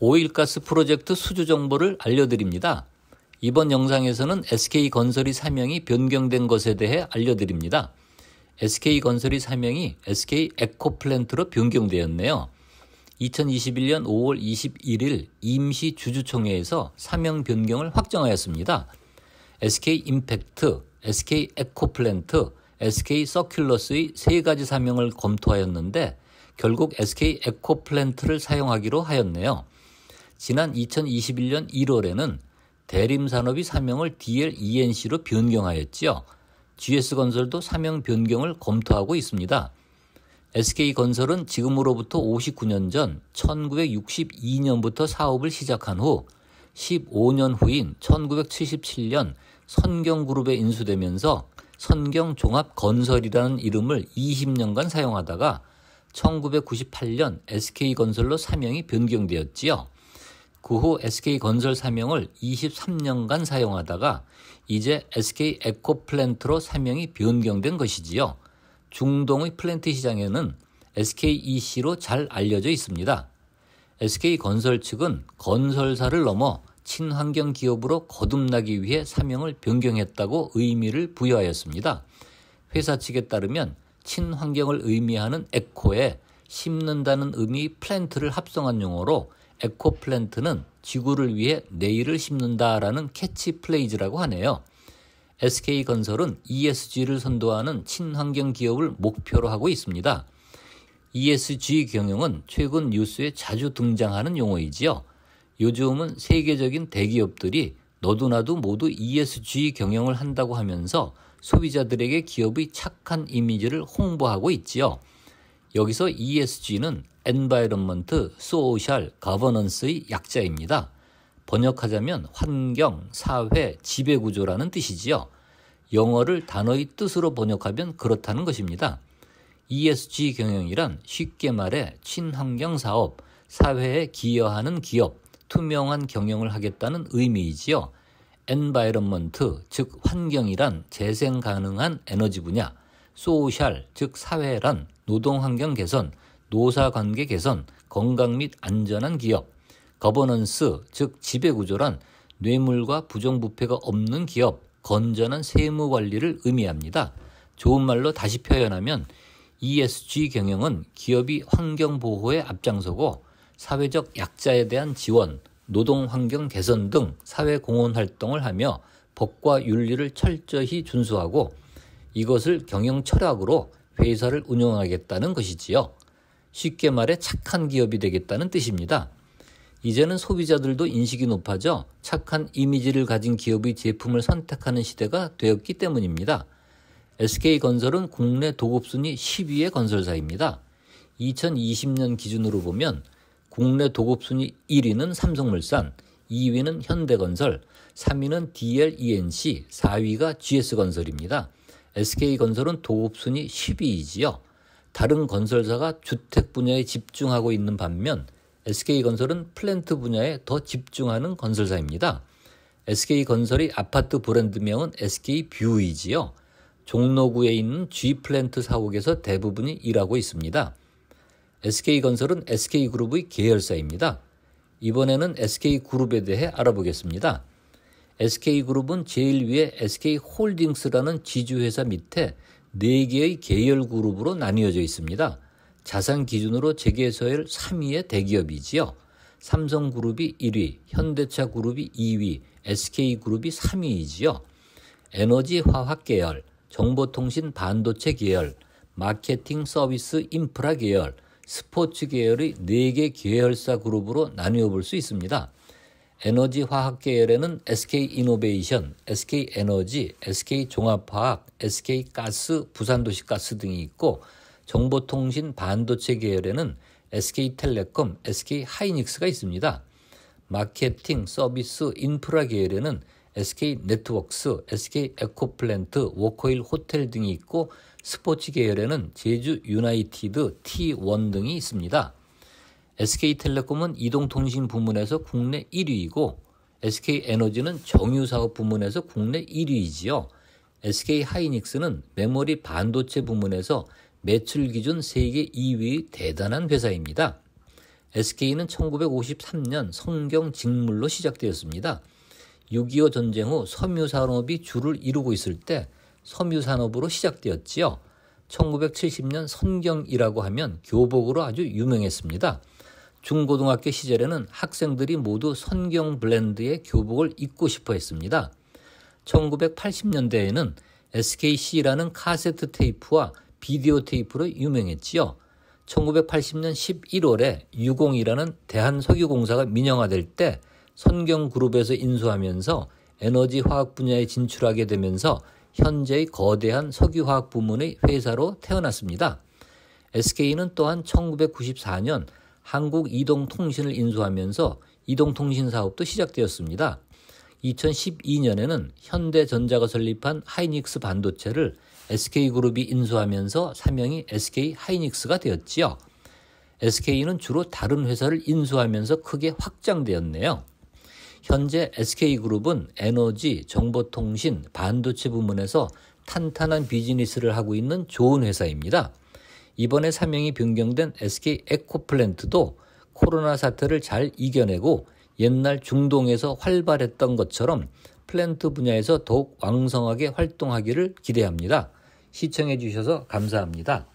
오일가스 프로젝트 수주 정보를 알려드립니다. 이번 영상에서는 SK건설이 사명이 변경된 것에 대해 알려드립니다. SK건설이 사명이 SK에코플랜트로 변경되었네요. 2021년 5월 21일 임시 주주총회에서 사명 변경을 확정하였습니다. SK 임팩트, SK 에코플랜트, SK 서큘러스의 세 가지 사명을 검토하였는데 결국 SK 에코플랜트를 사용하기로 하였네요. 지난 2021년 1월에는 대림산업이 사명을 DLENC로 변경하였지요. GS건설도 사명 변경을 검토하고 있습니다. SK건설은 지금으로부터 59년 전 1962년부터 사업을 시작한 후 15년 후인 1977년 선경그룹에 인수되면서 선경종합건설이라는 이름을 20년간 사용하다가 1998년 SK건설로 사명이 변경되었지요. 그후 SK 건설 사명을 23년간 사용하다가 이제 SK 에코 플랜트로 사명이 변경된 것이지요. 중동의 플랜트 시장에는 SKEC로 잘 알려져 있습니다. SK 건설 측은 건설사를 넘어 친환경 기업으로 거듭나기 위해 사명을 변경했다고 의미를 부여하였습니다. 회사 측에 따르면 친환경을 의미하는 에코에 심는다는 의미 플랜트를 합성한 용어로 에코플랜트는 지구를 위해 내일을 심는다라는 캐치플레이즈라고 하네요. SK건설은 ESG를 선도하는 친환경 기업을 목표로 하고 있습니다. ESG 경영은 최근 뉴스에 자주 등장하는 용어이지요. 요즘은 세계적인 대기업들이 너도나도 모두 ESG 경영을 한다고 하면서 소비자들에게 기업의 착한 이미지를 홍보하고 있지요. 여기서 ESG는 엔바이런먼트, 소셜, 가버넌스의 약자입니다. 번역하자면 환경, 사회, 지배구조라는 뜻이지요. 영어를 단어의 뜻으로 번역하면 그렇다는 것입니다. ESG 경영이란 쉽게 말해 친환경 사업, 사회에 기여하는 기업, 투명한 경영을 하겠다는 의미이지요. 엔바이런먼트, 즉 환경이란 재생 가능한 에너지 분야, 소셜, 즉 사회란 노동 환경 개선, 노사관계 개선, 건강 및 안전한 기업, 거버넌스, 즉 지배구조란 뇌물과 부정부패가 없는 기업, 건전한 세무 관리를 의미합니다. 좋은 말로 다시 표현하면 ESG 경영은 기업이 환경 보호에 앞장서고 사회적 약자에 대한 지원, 노동 환경 개선 등 사회 공헌 활동을 하며 법과 윤리를 철저히 준수하고 이것을 경영 철학으로 회사를 운영하겠다는 것이지요. 쉽게 말해 착한 기업이 되겠다는 뜻입니다. 이제는 소비자들도 인식이 높아져 착한 이미지를 가진 기업의 제품을 선택하는 시대가 되었기 때문입니다. SK건설은 국내 도급순위 10위의 건설사입니다. 2020년 기준으로 보면 국내 도급순위 1위는 삼성물산, 2위는 현대건설, 3위는 DLENC, 4위가 GS건설입니다. SK건설은 도급순위 10위이지요. 다른 건설사가 주택 분야에 집중하고 있는 반면 SK건설은 플랜트 분야에 더 집중하는 건설사입니다. SK건설이 아파트 브랜드명은 SK뷰이지요. 종로구에 있는 G플랜트 사옥에서 대부분이 일하고 있습니다. SK건설은 SK그룹의 계열사입니다. 이번에는 SK그룹에 대해 알아보겠습니다. SK그룹은 제일 위에 SK홀딩스라는 지주회사 밑에 4개의 계열 그룹으로 나뉘어져 있습니다. 자산 기준으로 재계서열 3위의 대기업이지요. 삼성그룹이 1위, 현대차그룹이 2위, SK그룹이 3위이지요. 에너지 화학 계열, 정보통신 반도체 계열, 마케팅 서비스 인프라 계열, 스포츠 계열의 4개 계열사 그룹으로 나뉘어 볼 수 있습니다. 에너지 화학 계열에는 SK 이노베이션, SK 에너지, SK 종합화학, SK 가스, 부산도시가스 등이 있고 정보통신 반도체 계열에는 SK 텔레콤, SK 하이닉스가 있습니다. 마케팅, 서비스, 인프라 계열에는 SK 네트웍스, SK 에코플랜트, 워커힐 호텔 등이 있고 스포츠 계열에는 제주 유나이티드, T1 등이 있습니다. SK텔레콤은 이동통신 부문에서 국내 1위이고 SK에너지는 정유사업 부문에서 국내 1위이지요. SK하이닉스는 메모리 반도체 부문에서 매출 기준 세계 2위 대단한 회사입니다. SK는 1953년 성경 직물로 시작되었습니다. 6.25 전쟁 후 섬유산업이 주를 이루고 있을 때 섬유산업으로 시작되었지요. 1970년 성경이라고 하면 교복으로 아주 유명했습니다. 중고등학교 시절에는 학생들이 모두 선경 블렌드의 교복을 입고 싶어 했습니다. 1980년대에는 SKC라는 카세트 테이프와 비디오 테이프로 유명했지요. 1980년 11월에 유공이라는 대한석유공사가 민영화될 때 선경그룹에서 인수하면서 에너지 화학 분야에 진출하게 되면서 현재의 거대한 석유화학 부문의 회사로 태어났습니다. SK는 또한 1994년 한국 이동통신을 인수하면서 이동통신 사업도 시작되었습니다. 2012년에는 현대전자가 설립한 하이닉스 반도체를 SK그룹이 인수하면서 사명이 SK 하이닉스가 되었지요. SK는 주로 다른 회사를 인수하면서 크게 확장되었네요. 현재 SK그룹은 에너지, 정보통신, 반도체 부문에서 탄탄한 비즈니스를 하고 있는 좋은 회사입니다. 이번에 사명이 변경된 SK 에코플랜트도 코로나 사태를 잘 이겨내고 옛날 중동에서 활발했던 것처럼 플랜트 분야에서 더욱 왕성하게 활동하기를 기대합니다. 시청해 주셔서 감사합니다.